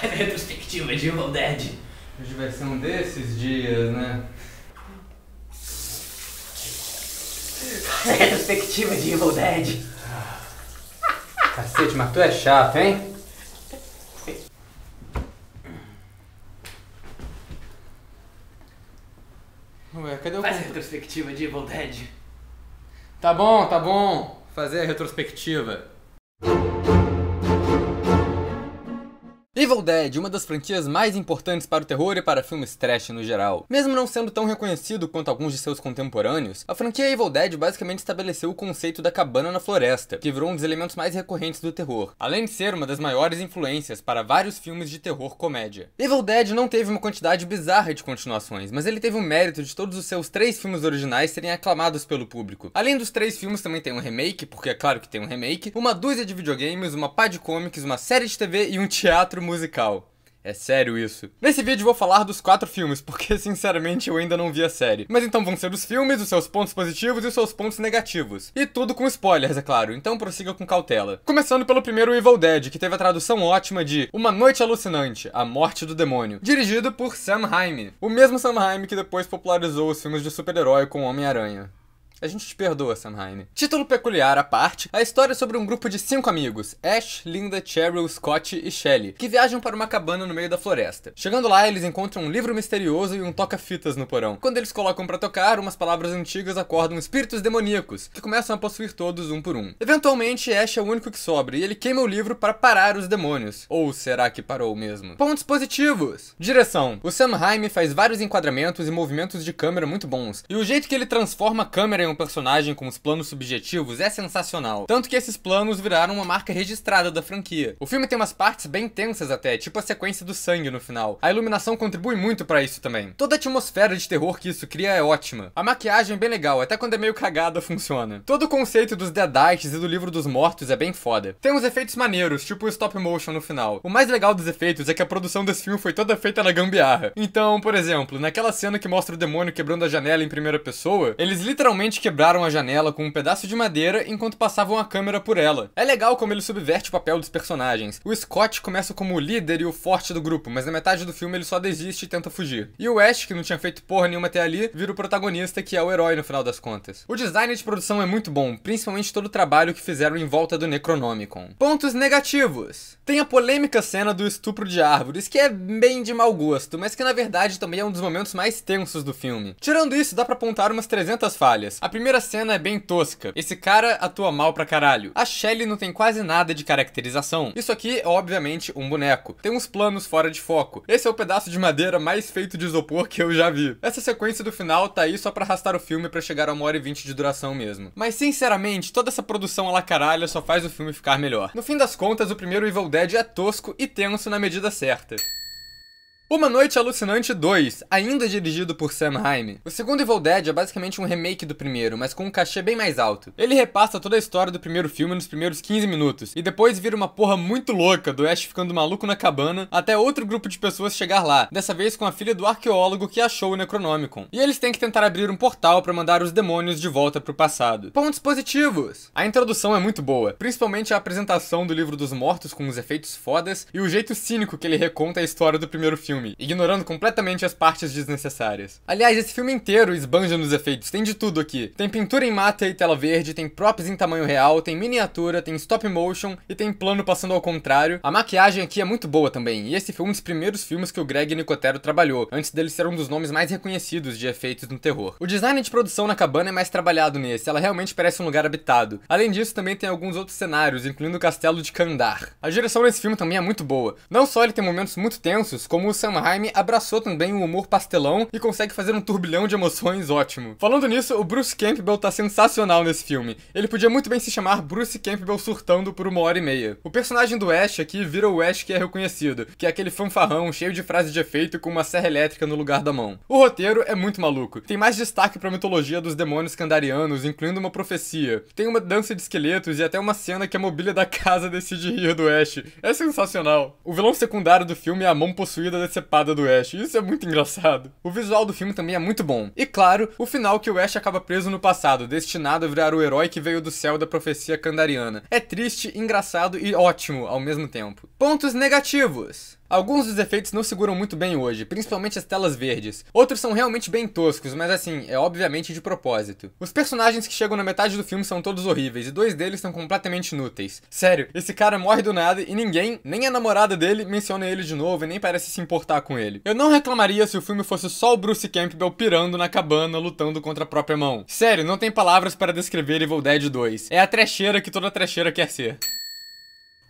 Faz retrospectiva de Evil Dead. Hoje vai ser um desses dias, né? Faz retrospectiva de Evil Dead. Cacete, mas tu é chato, hein? Ué, cadê o Faz a retrospectiva de Evil Dead. Tá bom, tá bom. Fazer a retrospectiva. Evil Dead, uma das franquias mais importantes para o terror e para filmes trash no geral. Mesmo não sendo tão reconhecido quanto alguns de seus contemporâneos, a franquia Evil Dead basicamente estabeleceu o conceito da cabana na floresta, que virou um dos elementos mais recorrentes do terror, além de ser uma das maiores influências para vários filmes de terror comédia. Evil Dead não teve uma quantidade bizarra de continuações, mas ele teve o mérito de todos os seus três filmes originais serem aclamados pelo público. Além dos três filmes, também tem um remake, porque é claro que tem um remake, uma dúzia de videogames, uma pá de comics, uma série de TV e um teatro musical musical. É sério isso. Nesse vídeo vou falar dos quatro filmes, porque sinceramente eu ainda não vi a série. Mas então vão ser os filmes, os seus pontos positivos e os seus pontos negativos. E tudo com spoilers, é claro, então prossiga com cautela. Começando pelo primeiro Evil Dead, que teve a tradução ótima de Uma Noite Alucinante, A Morte do Demônio, dirigido por Sam Raimi. O mesmo Sam Raimi que depois popularizou os filmes de super-herói com Homem-Aranha. A gente te perdoa, Sam Hain. Título peculiar à parte, a história é sobre um grupo de cinco amigos, Ash, Linda, Cheryl, Scott e Shelley, que viajam para uma cabana no meio da floresta. Chegando lá, eles encontram um livro misterioso e um toca-fitas no porão. Quando eles colocam para tocar, umas palavras antigas acordam espíritos demoníacos, que começam a possuir todos um por um. Eventualmente, Ash é o único que sobra, e ele queima o livro para parar os demônios. Ou será que parou mesmo? Pontos positivos! Direção. O Sam Hain faz vários enquadramentos e movimentos de câmera muito bons, e o jeito que ele transforma a câmera em um personagem com os planos subjetivos é sensacional, tanto que esses planos viraram uma marca registrada da franquia. O filme tem umas partes bem tensas até, tipo a sequência do sangue no final. A iluminação contribui muito para isso também. Toda a atmosfera de terror que isso cria é ótima. A maquiagem é bem legal, até quando é meio cagada funciona. Todo o conceito dos Deadites e do Livro dos Mortos é bem foda. Tem uns efeitos maneiros, tipo o stop motion no final. O mais legal dos efeitos é que a produção desse filme foi toda feita na gambiarra. Então, por exemplo, naquela cena que mostra o demônio quebrando a janela em primeira pessoa, eles literalmente quebraram a janela com um pedaço de madeira enquanto passavam a câmera por ela. É legal como ele subverte o papel dos personagens. O Scott começa como o líder e o forte do grupo, mas na metade do filme ele só desiste e tenta fugir. E o West, que não tinha feito porra nenhuma até ali, vira o protagonista, que é o herói no final das contas. O design de produção é muito bom, principalmente todo o trabalho que fizeram em volta do Necronomicon. Pontos negativos. Tem a polêmica cena do estupro de árvores, que é bem de mau gosto, mas que na verdade também é um dos momentos mais tensos do filme. Tirando isso, dá para apontar umas 300 falhas. A primeira cena é bem tosca. Esse cara atua mal pra caralho. A Shelly não tem quase nada de caracterização. Isso aqui é obviamente um boneco. Tem uns planos fora de foco. Esse é o pedaço de madeira mais feito de isopor que eu já vi. Essa sequência do final tá aí só pra arrastar o filme pra chegar a uma hora e vinte de duração mesmo. Mas sinceramente, toda essa produção a la caralho só faz o filme ficar melhor. No fim das contas, o primeiro Evil Dead é tosco e tenso na medida certa. Uma Noite Alucinante 2, ainda dirigido por Sam Raimi. O segundo Evil Dead é basicamente um remake do primeiro, mas com um cachê bem mais alto. Ele repassa toda a história do primeiro filme nos primeiros 15 minutos, e depois vira uma porra muito louca do Ash ficando maluco na cabana, até outro grupo de pessoas chegar lá, dessa vez com a filha do arqueólogo que achou o Necronomicon. E eles têm que tentar abrir um portal para mandar os demônios de volta pro passado. Pontos positivos! A introdução é muito boa, principalmente a apresentação do livro dos mortos com os efeitos fodas e o jeito cínico que ele reconta a história do primeiro filme filme, ignorando completamente as partes desnecessárias. Aliás, esse filme inteiro esbanja nos efeitos, tem de tudo aqui. Tem pintura em mata e tela verde, tem props em tamanho real, tem miniatura, tem stop motion e tem plano passando ao contrário. A maquiagem aqui é muito boa também, e esse foi um dos primeiros filmes que o Greg Nicotero trabalhou, antes dele ser um dos nomes mais reconhecidos de efeitos no terror. O design de produção na cabana é mais trabalhado nesse, ela realmente parece um lugar habitado. Além disso, também tem alguns outros cenários, incluindo o castelo de Kandar. A direção desse filme também é muito boa. Não só ele tem momentos muito tensos, como o Samheim abraçou também o humor pastelão e consegue fazer um turbilhão de emoções ótimo. Falando nisso, o Bruce Campbell tá sensacional nesse filme. Ele podia muito bem se chamar Bruce Campbell surtando por uma hora e meia. O personagem do Ash aqui vira o Ash que é reconhecido, que é aquele fanfarrão cheio de frases de efeito com uma serra elétrica no lugar da mão. O roteiro é muito maluco. Tem mais destaque pra mitologia dos demônios candarianos, incluindo uma profecia. Tem uma dança de esqueletos e até uma cena que a mobília da casa decide rir do Ash. É sensacional. O vilão secundário do filme é a mão possuída desse decepada do Ash. Isso é muito engraçado. O visual do filme também é muito bom. E claro, o final que o Ash acaba preso no passado, destinado a virar o herói que veio do céu da profecia candariana. É triste, engraçado e ótimo ao mesmo tempo. Pontos negativos. Alguns dos efeitos não seguram muito bem hoje, principalmente as telas verdes. Outros são realmente bem toscos, mas assim, é obviamente de propósito. Os personagens que chegam na metade do filme são todos horríveis, e dois deles são completamente inúteis. Sério, esse cara morre do nada e ninguém, nem a namorada dele, menciona ele de novo e nem parece se importar com ele. Eu não reclamaria se o filme fosse só o Bruce Campbell pirando na cabana, lutando contra a própria mão. Sério, não tem palavras para descrever Evil Dead 2. É a trecheira que toda trecheira quer ser.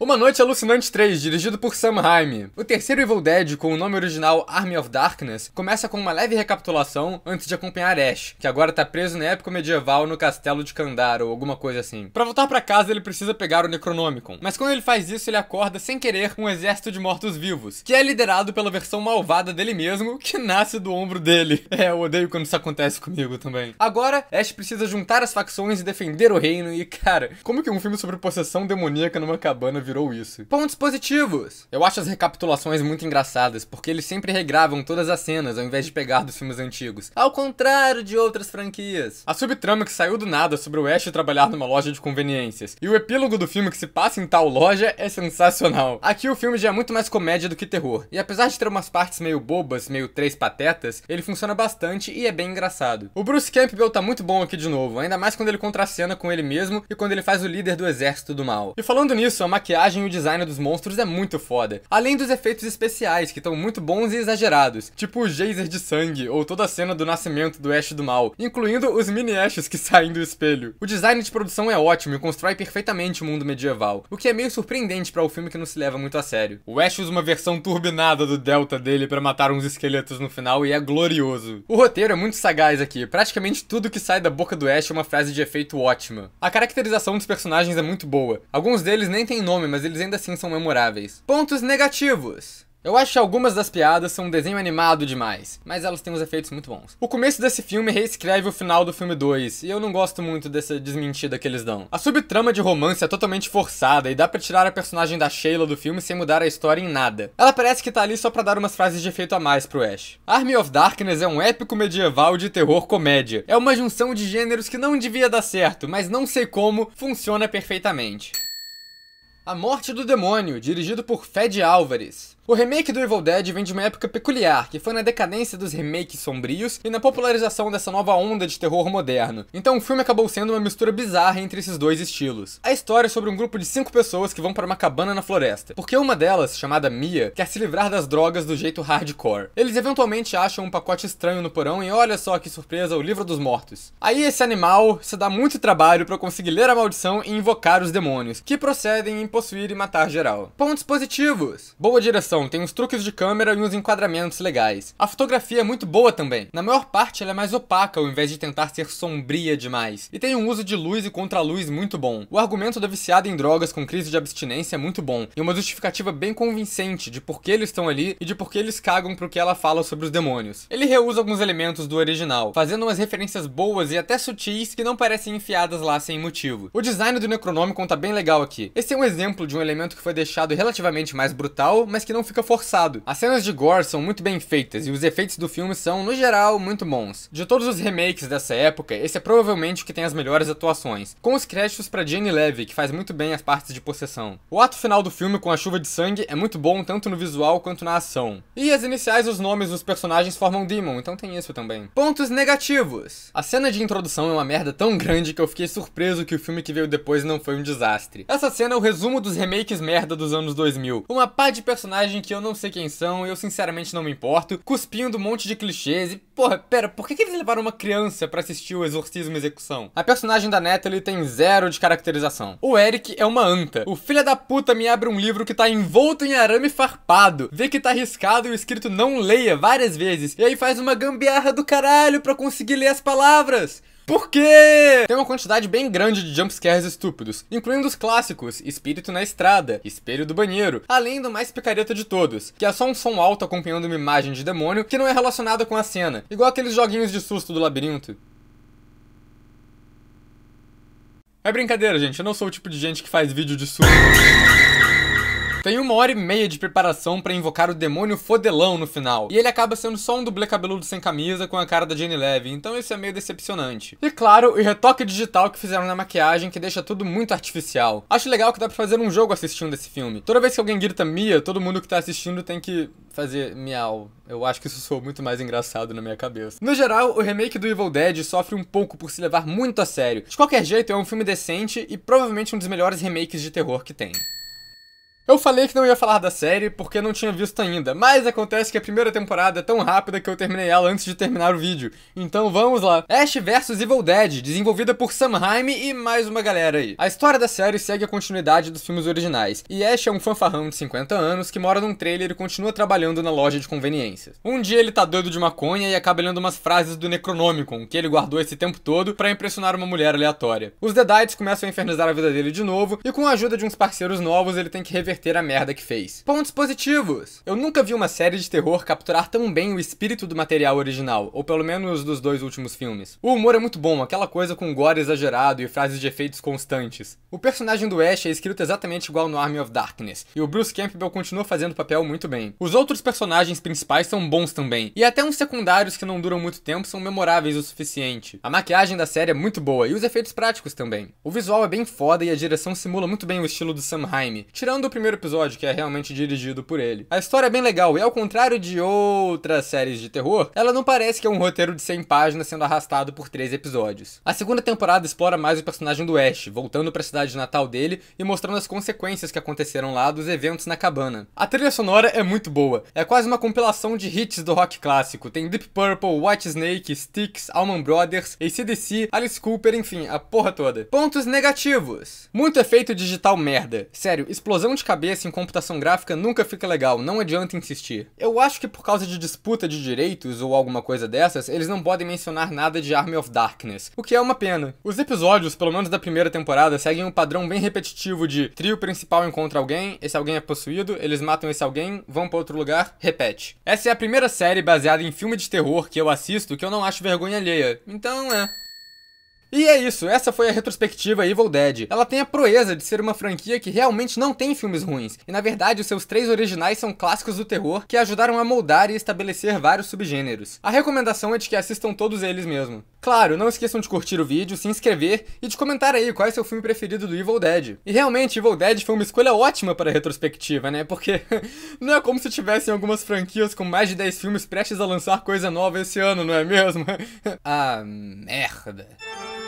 Uma Noite Alucinante 3, dirigido por Sam Raimi. O terceiro Evil Dead, com o nome original Army of Darkness, começa com uma leve recapitulação antes de acompanhar Ash, que agora tá preso na época medieval no castelo de Kandar ou alguma coisa assim. Para voltar para casa, ele precisa pegar o Necronomicon, mas quando ele faz isso, ele acorda sem querer um exército de mortos-vivos, que é liderado pela versão malvada dele mesmo, que nasce do ombro dele. É, eu odeio quando isso acontece comigo também. Agora, Ash precisa juntar as facções e defender o reino e, cara, como que um filme sobre possessão demoníaca numa cabana virou isso. Pontos positivos! Eu acho as recapitulações muito engraçadas, porque eles sempre regravam todas as cenas ao invés de pegar dos filmes antigos, ao contrário de outras franquias. A subtrama que saiu do nada sobre o Ash trabalhar numa loja de conveniências, e o epílogo do filme que se passa em tal loja é sensacional. Aqui o filme já é muito mais comédia do que terror, e apesar de ter umas partes meio bobas, meio três patetas, ele funciona bastante e é bem engraçado. O Bruce Campbell tá muito bom aqui de novo, ainda mais quando ele contracena com ele mesmo e quando ele faz o líder do exército do mal. E falando nisso, a maquiagem maquiagem e o design dos monstros é muito foda. Além dos efeitos especiais, que estão muito bons e exagerados, tipo o geyser de sangue ou toda a cena do nascimento do Ash do Mal, incluindo os mini Ashes que saem do espelho. O design de produção é ótimo e constrói perfeitamente o mundo medieval, o que é meio surpreendente para o um filme que não se leva muito a sério. O Ash usa uma versão turbinada do Delta dele para matar uns esqueletos no final e é glorioso. O roteiro é muito sagaz aqui, praticamente tudo que sai da boca do Ash é uma frase de efeito ótima. A caracterização dos personagens é muito boa, alguns deles nem têm nome mas eles ainda assim são memoráveis. Pontos negativos. Eu acho que algumas das piadas são um desenho animado demais, mas elas têm uns efeitos muito bons. O começo desse filme reescreve o final do filme 2, e eu não gosto muito dessa desmentida que eles dão. A subtrama de romance é totalmente forçada e dá para tirar a personagem da Sheila do filme sem mudar a história em nada. Ela parece que tá ali só pra dar umas frases de efeito a mais pro Ash. Army of Darkness é um épico medieval de terror comédia. É uma junção de gêneros que não devia dar certo, mas não sei como, funciona perfeitamente. A Morte do Demônio, dirigido por Fed Álvares. O remake do Evil Dead vem de uma época peculiar, que foi na decadência dos remakes sombrios e na popularização dessa nova onda de terror moderno. Então o filme acabou sendo uma mistura bizarra entre esses dois estilos. A história é sobre um grupo de cinco pessoas que vão para uma cabana na floresta, porque uma delas, chamada Mia, quer se livrar das drogas do jeito hardcore. Eles eventualmente acham um pacote estranho no porão e olha só que surpresa, o livro dos mortos. Aí esse animal se dá muito trabalho para conseguir ler a maldição e invocar os demônios, que procedem em possuir e matar geral. Pontos positivos: boa direção tem uns truques de câmera e uns enquadramentos legais. A fotografia é muito boa também. Na maior parte ela é mais opaca ao invés de tentar ser sombria demais. E tem um uso de luz e contraluz muito bom. O argumento da viciada em drogas com crise de abstinência é muito bom, e uma justificativa bem convincente de por que eles estão ali e de por que eles cagam pro que ela fala sobre os demônios. Ele reúsa alguns elementos do original, fazendo umas referências boas e até sutis que não parecem enfiadas lá sem motivo. O design do Necronomicon tá bem legal aqui. Esse é um exemplo de um elemento que foi deixado relativamente mais brutal, mas que não fica forçado. As cenas de gore são muito bem feitas e os efeitos do filme são, no geral, muito bons. De todos os remakes dessa época, esse é provavelmente o que tem as melhores atuações, com os créditos para Jenny Levy, que faz muito bem as partes de possessão. O ato final do filme com a chuva de sangue é muito bom tanto no visual quanto na ação. E as iniciais, os nomes dos personagens formam Demon, então tem isso também. Pontos negativos. A cena de introdução é uma merda tão grande que eu fiquei surpreso que o filme que veio depois não foi um desastre. Essa cena é o resumo dos remakes merda dos anos 2000. Uma pá de personagens personagem que eu não sei quem são, eu sinceramente não me importo, cuspindo um monte de clichês e, porra, pera, por que, que eles levaram uma criança para assistir o Exorcismo e Execução? A personagem da Natalie tem zero de caracterização. O Eric é uma anta. O filho da puta me abre um livro que tá envolto em arame farpado, vê que tá riscado e o escrito não leia várias vezes, e aí faz uma gambiarra do caralho pra conseguir ler as palavras. Porque tem uma quantidade bem grande de jumpscares estúpidos, incluindo os clássicos Espírito na Estrada, Espelho do Banheiro, além do mais picareta de todos, que é só um som alto acompanhando uma imagem de demônio que não é relacionada com a cena, igual aqueles joguinhos de susto do labirinto. É brincadeira, gente, eu não sou o tipo de gente que faz vídeo de susto. Tem uma hora e meia de preparação para invocar o demônio fodelão no final, e ele acaba sendo só um dublê cabeludo sem camisa com a cara da Jenny Levy, então isso é meio decepcionante. E claro, o retoque digital que fizeram na maquiagem que deixa tudo muito artificial. Acho legal que dá pra fazer um jogo assistindo esse filme. Toda vez que alguém grita Mia, todo mundo que tá assistindo tem que fazer miau. Eu acho que isso soou muito mais engraçado na minha cabeça. No geral, o remake do Evil Dead sofre um pouco por se levar muito a sério. De qualquer jeito, é um filme decente e provavelmente um dos melhores remakes de terror que tem. Eu falei que não ia falar da série porque não tinha visto ainda, mas acontece que a primeira temporada é tão rápida que eu terminei ela antes de terminar o vídeo. Então vamos lá. Ash vs Evil Dead, desenvolvida por Sam Raimi e mais uma galera aí. A história da série segue a continuidade dos filmes originais, e Ash é um fanfarrão de 50 anos que mora num trailer e continua trabalhando na loja de conveniências. Um dia ele tá doido de maconha e acaba lendo umas frases do Necronomicon, que ele guardou esse tempo todo para impressionar uma mulher aleatória. Os Deadites começam a infernizar a vida dele de novo, e com a ajuda de uns parceiros novos ele tem que reverter reverter a merda que fez. Pontos positivos! Eu nunca vi uma série de terror capturar tão bem o espírito do material original, ou pelo menos dos dois últimos filmes. O humor é muito bom, aquela coisa com gore exagerado e frases de efeitos constantes. O personagem do Ash é escrito exatamente igual no Army of Darkness, e o Bruce Campbell continua fazendo o papel muito bem. Os outros personagens principais são bons também, e até uns secundários que não duram muito tempo são memoráveis o suficiente. A maquiagem da série é muito boa, e os efeitos práticos também. O visual é bem foda e a direção simula muito bem o estilo do Sam Raimi, tirando o primeiro primeiro episódio, que é realmente dirigido por ele. A história é bem legal, e ao contrário de outras séries de terror, ela não parece que é um roteiro de 100 páginas sendo arrastado por três episódios. A segunda temporada explora mais o personagem do Ash, voltando para a cidade natal dele e mostrando as consequências que aconteceram lá dos eventos na cabana. A trilha sonora é muito boa, é quase uma compilação de hits do rock clássico. Tem Deep Purple, White Snake, Styx, Allman Brothers, ACDC, Alice Cooper, enfim, a porra toda. Pontos negativos. Muito efeito digital merda. Sério, explosão de cabeça em computação gráfica nunca fica legal, não adianta insistir. Eu acho que por causa de disputa de direitos ou alguma coisa dessas, eles não podem mencionar nada de Army of Darkness, o que é uma pena. Os episódios, pelo menos da primeira temporada, seguem um padrão bem repetitivo de trio principal encontra alguém, esse alguém é possuído, eles matam esse alguém, vão para outro lugar, repete. Essa é a primeira série baseada em filme de terror que eu assisto que eu não acho vergonha alheia, então é... E é isso, essa foi a retrospectiva Evil Dead. Ela tem a proeza de ser uma franquia que realmente não tem filmes ruins, e na verdade os seus três originais são clássicos do terror que ajudaram a moldar e estabelecer vários subgêneros. A recomendação é de que assistam todos eles mesmo. Claro, não esqueçam de curtir o vídeo, se inscrever e de comentar aí qual é seu filme preferido do Evil Dead. E realmente, Evil Dead foi uma escolha ótima para a retrospectiva, né? Porque não é como se tivessem algumas franquias com mais de 10 filmes prestes a lançar coisa nova esse ano, não é mesmo? ah, merda.